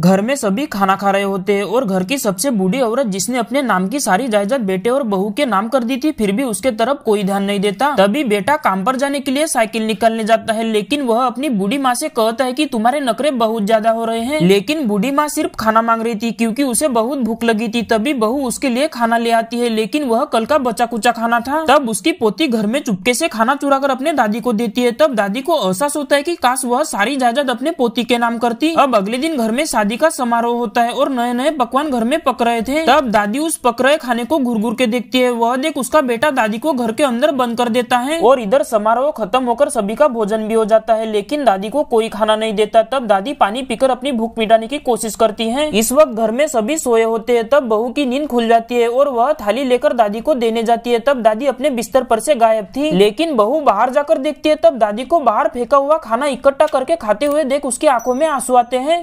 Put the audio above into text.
घर में सभी खाना खा रहे होते हैं और घर की सबसे बूढ़ी औरत जिसने अपने नाम की सारी जायदाद बेटे और बहू के नाम कर दी थी फिर भी उसके तरफ कोई ध्यान नहीं देता तभी बेटा काम पर जाने के लिए साइकिल निकालने जाता है लेकिन वह अपनी बूढ़ी माँ से कहता है कि तुम्हारे नखरे बहुत ज्यादा हो रहे हैं लेकिन बूढ़ी माँ सिर्फ खाना मांग रही थी क्यूँकी उसे बहुत भूख लगी थी तभी बहू उसके लिए खाना ले आती है लेकिन वह कल का बचा कुचा खाना था तब उसकी पोती घर में चुपके से खाना चुरा कर अपने दादी को देती है तब दादी को एहसास होता है की काश वह सारी जायदाद अपने पोती के नाम करती अब अगले दिन घर में शादी शादी का समारोह होता है और नए नए पकवान घर में पक रहे थे तब दादी उस पक रहे खाने को घुर घुर के देखती है वह देख उसका बेटा दादी को घर के अंदर बंद कर देता है और इधर समारोह खत्म होकर सभी का भोजन भी हो जाता है लेकिन दादी को कोई खाना नहीं देता तब दादी पानी पीकर अपनी भूख मिटाने की कोशिश करती है इस वक्त घर में सभी सोए होते हैं तब बहू की नींद खुल जाती है और वह थाली लेकर दादी को देने जाती है तब दादी अपने बिस्तर पर से गायब थी लेकिन बहू बाहर जाकर देखती है तब दादी को बाहर फेंका हुआ खाना इकट्ठा करके खाते हुए देख उसकी आंखों में आंसू आते हैं